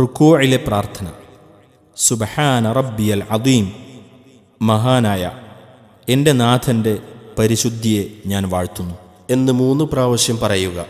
റുക്കോയിലെ പ്രാർത്ഥന സുബഹാന റബ്ബിയൽ അദീം മഹാനായ എൻ്റെ നാഥൻ്റെ പരിശുദ്ധിയെ ഞാൻ വാഴ്ത്തുന്നു എന്ന് മൂന്ന് പ്രാവശ്യം പറയുക